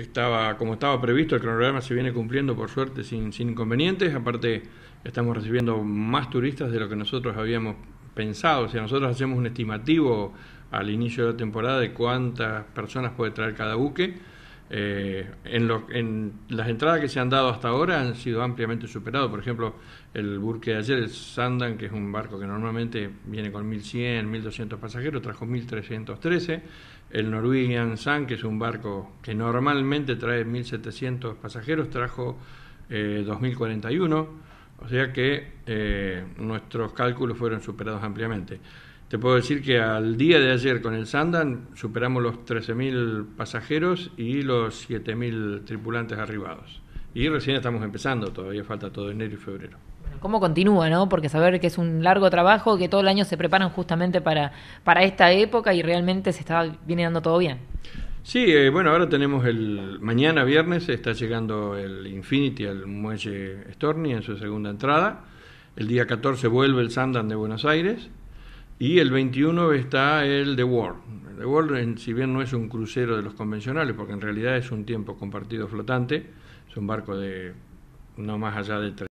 estaba, como estaba previsto, el cronograma se viene cumpliendo por suerte sin, sin inconvenientes. Aparte, estamos recibiendo más turistas de lo que nosotros habíamos pensado. O sea, nosotros hacemos un estimativo al inicio de la temporada de cuántas personas puede traer cada buque. Eh, en, lo, en, las entradas que se han dado hasta ahora han sido ampliamente superadas. Por ejemplo, el buque de ayer, el Sandan, que es un barco que normalmente viene con 1.100, 1.200 pasajeros, trajo 1.313 el Norwegian Sun, que es un barco que normalmente trae 1.700 pasajeros, trajo 2.041, eh, o sea que eh, nuestros cálculos fueron superados ampliamente. Te puedo decir que al día de ayer con el Sandan superamos los 13.000 pasajeros y los 7.000 tripulantes arribados. Y recién estamos empezando, todavía falta todo enero y febrero cómo continúa, ¿no? Porque saber que es un largo trabajo, que todo el año se preparan justamente para, para esta época y realmente se está, viene dando todo bien. Sí, eh, bueno, ahora tenemos el. Mañana viernes está llegando el Infinity al muelle Storni en su segunda entrada. El día 14 vuelve el Sandan de Buenos Aires. Y el 21 está el The World. The World, si bien no es un crucero de los convencionales, porque en realidad es un tiempo compartido flotante, es un barco de no más allá de